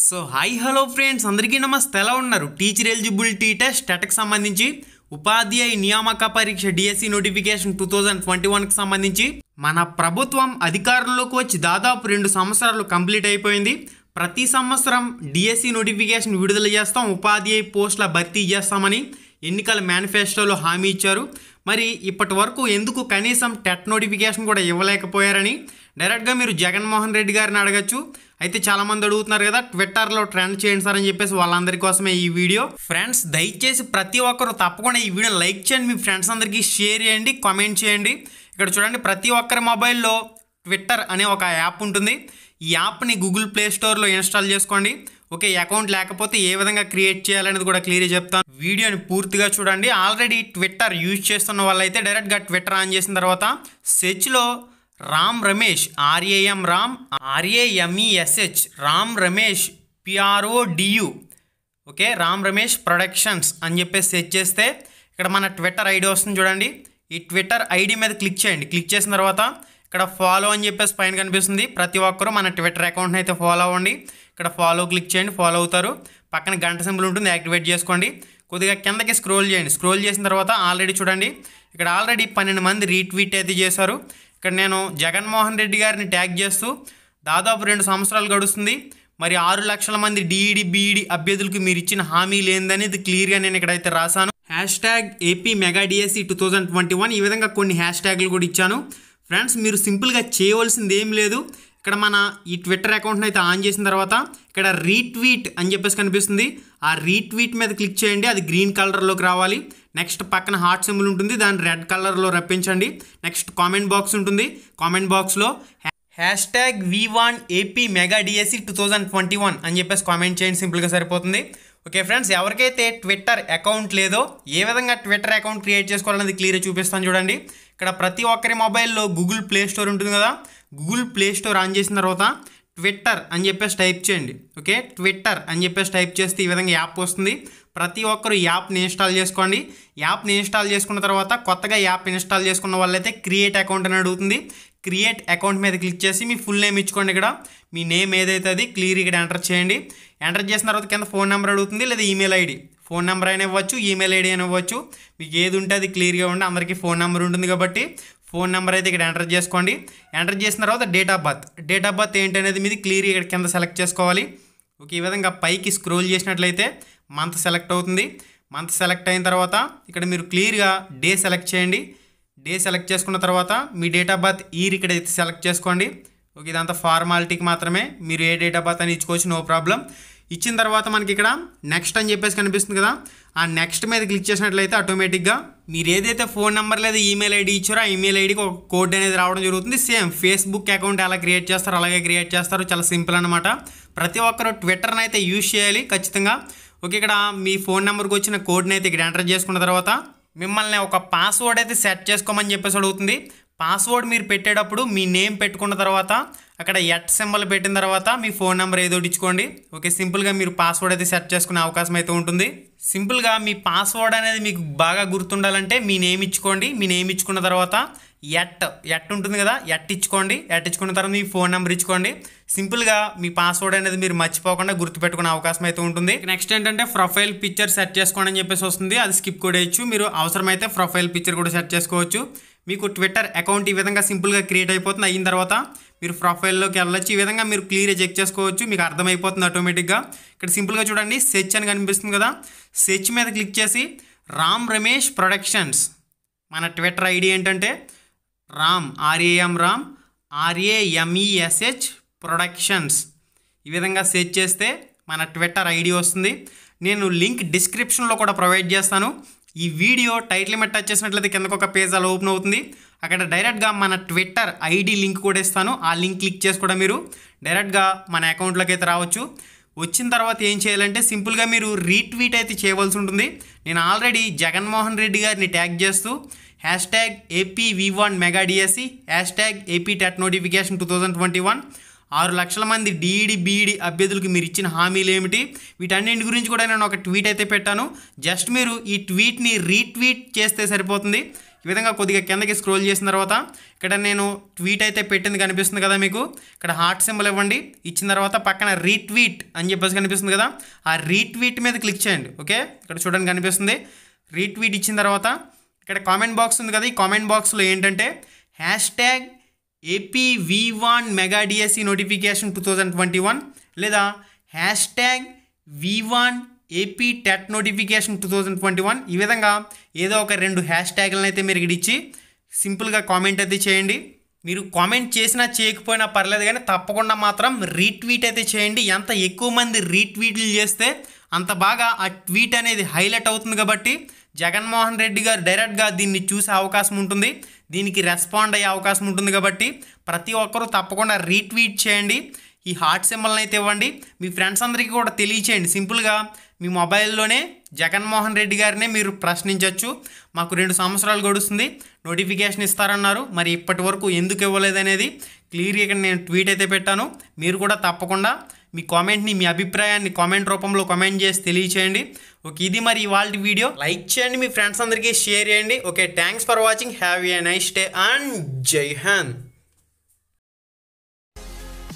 so hi hello friends అందరికీ నమస్తే ఎలా ఉన్నారు టీచర్ ఎలిజిబిలిటీ టెస్ట్ టెట్కి సంబంధించి ఉపాధ్యాయ నియామక పరీక్ష DSC notification two thousand twenty వన్కి సంబంధించి మన ప్రభుత్వం అధికారంలోకి వచ్చి దాదాపు రెండు సంవత్సరాలు కంప్లీట్ అయిపోయింది ప్రతి సంవత్సరం డిఎస్సి నోటిఫికేషన్ విడుదల చేస్తాం ఉపాధ్యాయ పోస్టుల భర్తీ చేస్తామని ఎన్నికల మేనిఫెస్టోలో హామీ ఇచ్చారు మరి ఇప్పటి వరకు ఎందుకు కనీసం టెట్ నోటిఫికేషన్ కూడా ఇవ్వలేకపోయారని డైరెక్ట్గా మీరు జగన్మోహన్ రెడ్డి గారిని అడగచ్చు అయితే చాలామంది అడుగుతున్నారు కదా ట్విట్టర్లో ట్రెండ్ చేయండి సార్ అని చెప్పేసి వాళ్ళందరి కోసమే ఈ వీడియో ఫ్రెండ్స్ దయచేసి ప్రతి ఒక్కరు తప్పకుండా ఈ వీడియో లైక్ చేయండి మీ ఫ్రెండ్స్ అందరికీ షేర్ చేయండి కామెంట్ చేయండి ఇక్కడ చూడండి ప్రతి ఒక్కరి మొబైల్లో ట్విట్టర్ అనే ఒక యాప్ ఉంటుంది ఈ యాప్ని గూగుల్ ప్లే స్టోర్లో ఇన్స్టాల్ చేసుకోండి ఓకే అకౌంట్ లేకపోతే ఏ విధంగా క్రియేట్ చేయాలనేది కూడా క్లియర్ చెప్తాను వీడియోని పూర్తిగా చూడండి ఆల్రెడీ ట్విట్టర్ యూజ్ చేస్తున్న వాళ్ళైతే డైరెక్ట్గా ట్విట్టర్ ఆన్ చేసిన తర్వాత సెర్చ్లో Ram Ramesh R A M Ram R A M E S H Ram Ramesh P R O D U okay Ram Ramesh productions అని చెప్పేసి సెర్చ్ చేస్తే ఇక్కడ మన ట్విట్టర్ ఐడి వస్తుంది చూడండి ఈ ట్విట్టర్ ఐడి మీద క్లిక్ చేయండి క్లిక్ చేసిన తర్వాత ఇక్కడ ఫాలో అని చెప్పేసి పైన కనిపిస్తుంది ప్రతి ఒక్కరూ మన ట్విట్టర్ అకౌంట్ని అయితే ఫాలో అవ్వండి ఇక్కడ ఫాలో క్లిక్ చేయండి ఫాలో అవుతారు పక్కన గంట సింబల్ ఉంటుంది యాక్టివేట్ చేసుకోండి కొద్దిగా కిందకి స్క్రోల్ చేయండి స్క్రోల్ చేసిన తర్వాత ఆల్రెడీ చూడండి ఇక్కడ ఆల్రెడీ పన్నెండు మంది రీట్వీట్ అయితే చేశారు ఇక్కడ నేను జగన్మోహన్ రెడ్డి గారిని ట్యాగ్ చేస్తూ దాదాపు రెండు సంవత్సరాలు గడుస్తుంది మరి ఆరు లక్షల మంది డిఈడి బీఈడి e e అభ్యర్థులకు మీరు ఇచ్చిన హామీ లేనిదనేది క్లియర్గా నేను ఇక్కడైతే రాశాను hash tag AP mega two thousand twenty one ఈ విధంగా కొన్ని హ్యాష్ ట్యాగ్లు కూడా ఇచ్చాను ఫ్రెండ్స్ మీరు సింపుల్గా చేయవలసింది ఏం లేదు ఇక్కడ మన ఈ ట్విట్టర్ అకౌంట్ని అయితే ఆన్ చేసిన తర్వాత ఇక్కడ రీట్వీట్ అని చెప్పేసి కనిపిస్తుంది ఆ రీట్వీట్ మీద క్లిక్ చేయండి అది గ్రీన్ కలర్లోకి రావాలి నెక్స్ట్ పక్కన హార్ట్ సింబల్ ఉంటుంది దాన్ని రెడ్ కలర్లో రప్పించండి నెక్స్ట్ కామెంట్ బాక్స్ ఉంటుంది కామెంట్ బాక్స్లో hash tag V one AP mega DSC two thousand twenty one అని చెప్పేసి కామెంట్ చేయండి సింపుల్గా సరిపోతుంది ఓకే ఫ్రెండ్స్ ఎవరికైతే ట్విట్టర్ అకౌంట్ లేదో ఏ విధంగా ట్విట్టర్ అకౌంట్ క్రియేట్ చేసుకోవాలనేది క్లియర్గా చూపిస్తాను చూడండి ఇక్కడ ప్రతి ఒక్కరి మొబైల్లో గూగుల్ ప్లే స్టోర్ ఉంటుంది కదా గూగుల్ ప్లే స్టోర్ ఆన్ చేసిన తర్వాత ట్విట్టర్ అని చెప్పేసి టైప్ చేయండి ఓకే ట్విట్టర్ అని చెప్పేసి టైప్ చేస్తే ఈ విధంగా యాప్ వస్తుంది ప్రతి ఒక్కరు యాప్ని ఇన్స్టాల్ చేసుకోండి యాప్ని ఇన్స్టాల్ చేసుకున్న తర్వాత కొత్తగా యాప్ ఇన్స్టాల్ చేసుకున్న వాళ్ళైతే క్రియేట్ అకౌంట్ అని అడుగుతుంది క్రియేట్ అకౌంట్ మీద క్లిక్ చేసి మీ ఫుల్ నేమ్ ఇచ్చుకోండి ఇక్కడ మీ నేమ్ ఏదైతే అది క్లియర్ ఇక్కడ ఎంటర్ చేయండి ఎంటర్ చేసిన తర్వాత కింద ఫోన్ నెంబర్ అడుగుతుంది లేదా ఈమెయిల్ ఐడి ఫోన్ నెంబర్ అయినా ఇవ్వచ్చు ఈమెయిల్ ఐడి అయినా ఇవ్వచ్చు మీకు ఏది ఉంటే అది క్లియర్గా ఉండి అందరికీ ఫోన్ నెంబర్ ఉంటుంది కాబట్టి ఫోన్ నెంబర్ అయితే ఇక్కడ ఎంటర్ చేసుకోండి ఎంటర్ చేసిన తర్వాత date of birth date of birth ఏంటనేది మీది క్లియర్ ఇక్కడ కింద సెలెక్ట్ చేసుకోవాలి ఓకే ఈ విధంగా పైకి స్క్రోల్ చేసినట్లయితే మంత్ సెలెక్ట్ అవుతుంది మంత్ సెలెక్ట్ అయిన తర్వాత ఇక్కడ మీరు క్లియర్గా డే సెలెక్ట్ చేయండి డే సెలెక్ట్ చేసుకున్న తర్వాత మీ డేట్ ఆఫ్ బర్త్ ఇయర్ అయితే సెలెక్ట్ చేసుకోండి ఓకే ఇదంతా ఫార్మాలిటీకి మాత్రమే మీరు ఏ డేట్ ఆఫ్ బర్త్ అని ఇచ్చుకోవచ్చు నో ప్రాబ్లం ఇచ్చిన తర్వాత మనకి ఇక్కడ నెక్స్ట్ అని చెప్పేసి కనిపిస్తుంది కదా ఆ నెక్స్ట్ మీద క్లిక్ చేసినట్లయితే ఆటోమేటిక్గా మీరు ఏదైతే ఫోన్ నెంబర్ లేదా ఈమెయిల్ ఐడి ఇచ్చారో ఆ ఈమెయిల్ ఐడికి ఒక కోడ్ అనేది రావడం జరుగుతుంది సేమ్ ఫేస్బుక్ అకౌంట్ ఎలా క్రియేట్ చేస్తారో అలాగే క్రియేట్ చేస్తారు చాలా సింపుల్ అనమాట ప్రతి ఒక్కరు ట్విట్టర్ని అయితే యూజ్ చేయాలి ఖచ్చితంగా ఓకే ఇక్కడ మీ ఫోన్ నెంబర్కి వచ్చిన కోడ్ని అయితే ఇక్కడ ఎంటర్ చేసుకున్న తర్వాత మిమ్మల్ని ఒక పాస్వర్డ్ అయితే సెట్ చేసుకోమని చెప్పేసి అడుగుతుంది పాస్వర్డ్ మీరు పెట్టేటప్పుడు మీ నేమ్ పెట్టుకున్న తర్వాత అక్కడ ఎట్ సింబల్ పెట్టిన తర్వాత మీ ఫోన్ నెంబర్ ఏదో ఇచ్చుకోండి ఓకే సింపుల్గా మీరు పాస్వర్డ్ అయితే సెట్ చేసుకునే అవకాశం అయితే ఉంటుంది సింపుల్గా మీ పాస్వర్డ్ అనేది మీకు బాగా గుర్తుండాలంటే మీ నేమ్ ఇచ్చుకోండి మీ నేమ్ ఇచ్చుకున్న తర్వాత ఎట్ ఎట్ ఉంటుంది కదా ఎట్ ఇచ్చుకోండి ఎట్ ఇచ్చుకున్న తర్వాత మీ ఫోన్ నెంబర్ ఇచ్చుకోండి సింపుల్గా మీ పాస్వర్డ్ అనేది మీరు మర్చిపోకుండా గుర్తుపెట్టుకునే అవకాశం అయితే ఉంటుంది నెక్స్ట్ ఏంటంటే ప్రొఫైల్ పిక్చర్ సెట్ చేసుకోండి అని చెప్పేసి వస్తుంది అది స్కిప్ కూడా ఇచ్చు మీరు అవసరమైతే ప్రొఫైల్ పిక్చర్ కూడా సెట్ చేసుకోవచ్చు మీకు ట్విట్టర్ అకౌంట్ ఈ విధంగా సింపుల్గా క్రియేట్ అయిపోతుంది అయిన తర్వాత మీరు ప్రొఫైల్లోకి వెళ్ళొచ్చు ఈ విధంగా మీరు క్లియర్గా చెక్ చేసుకోవచ్చు మీకు అర్థమైపోతుంది ఆటోమేటిక్గా ఇక్కడ సింపుల్గా చూడండి సెచ్ అని కనిపిస్తుంది కదా సెచ్ మీద క్లిక్ చేసి రామ్ రమేష్ ప్రొడక్షన్స్ మన ట్విట్టర్ ఐడి ఏంటంటే Ram R A M Ram R A M E S H productions e ఈ విధంగా సెర్చ్ చేస్తే మన ట్విట్టర్ ఐడి వస్తుంది నేను లింక్ డిస్క్రిప్షన్లో కూడా ప్రొవైడ్ చేస్తాను ఈ వీడియో టైటిల్ మీద టచ్ చేసినట్లయితే కిందకు ఒక పేజ్ అలా ఓపెన్ అవుతుంది అక్కడ డైరెక్ట్గా మన ట్విట్టర్ ఐడి లింక్ కూడా ఇస్తాను ఆ లింక్ క్లిక్ చేసి కూడా మీరు డైరెక్ట్గా మన అకౌంట్లోకి అయితే రావచ్చు వచ్చిన తర్వాత ఏం చేయాలంటే సింపుల్గా మీరు రీట్వీట్ అయితే చేయవలసి ఉంటుంది నేను ఆల్రెడీ జగన్మోహన్ రెడ్డి గారిని ట్యాగ్ చేస్తూ hash tag AP V one mega DSC hash tag AP TET notification two thousand twenty one ఆరు లక్షల మంది డీఈడి బీఈడి అభ్యర్థులకు మీరు ఇచ్చిన హామీలు ఏమిటి వీటన్నింటి గురించి కూడా నేను ఒక ట్వీట్ అయితే పెట్టాను జస్ట్ మీరు ఈ ట్వీట్ని రీట్వీట్ చేస్తే సరిపోతుంది ఈ విధంగా కొద్దిగా కిందకి స్క్రోల్ చేసిన తర్వాత ఇక్కడ నేను ట్వీట్ అయితే పెట్టింది కనిపిస్తుంది కదా మీకు ఇక్కడ హార్ట్ సింబల్ ఇవ్వండి ఇచ్చిన తర్వాత పక్కన రీట్వీట్ అని చెప్పేసి కనిపిస్తుంది కదా ఆ రీట్వీట్ మీద క్లిక్ చేయండి ఓకే ఇక్కడ చూడండి కనిపిస్తుంది రీట్వీట్ ఇచ్చిన తర్వాత ఇక్కడ కామెంట్ బాక్స్ ఉంది కదా ఈ కామెంట్ బాక్స్లో ఏంటంటే hash tag AP V one mega DSC notification two thousand twenty one లేదా hash tag V one AP TET notification two thousand twenty one ఈ విధంగా ఏదో ఒక రెండు హ్యాష్ ట్యాగ్లను అయితే మీరు ఇక్కడ ఇచ్చి సింపుల్గా కామెంట్ అయితే చేయండి మీరు కామెంట్ చేసినా చేయకపోయినా పర్లేదు కానీ తప్పకుండా మాత్రం రీట్వీట్ అయితే చేయండి ఎంత ఎక్కువ మంది రీట్వీట్లు చేస్తే అంత బాగా ఆ ట్వీట్ అనేది హైలైట్ అవుతుంది కాబట్టి జగన్మోహన్ రెడ్డి గారు డైరెక్ట్గా దీన్ని చూసే అవకాశం ఉంటుంది దీనికి రెస్పాండ్ అయ్యే అవకాశం ఉంటుంది కాబట్టి ప్రతి ఒక్కరూ తప్పకుండా రీట్వీట్ చేయండి ఈ హార్ట్ సింబల్ని అయితే ఇవ్వండి మీ ఫ్రెండ్స్ అందరికీ కూడా తెలియచేయండి సింపుల్గా మీ మొబైల్లోనే జగన్మోహన్ రెడ్డి గారినే మీరు ప్రశ్నించవచ్చు మాకు రెండు సంవత్సరాలు గడుస్తుంది నోటిఫికేషన్ ఇస్తారన్నారు మరి ఇప్పటి వరకు ఎందుకు ఇవ్వలేదనేది క్లియర్గా ఇక్కడ నేను ట్వీట్ అయితే పెట్టాను మీరు కూడా తప్పకుండా మీ కామెంట్ని మీ అభిప్రాయాన్ని కామెంట్ రూపంలో కామెంట్ చేసి తెలియచేయండి ఓకే ఇది మరి ఇవాళ వీడియో లైక్ చేయండి మీ ఫ్రెండ్స్ అందరికీ షేర్ చేయండి okay thanks for watching have a nice day and Jai Hind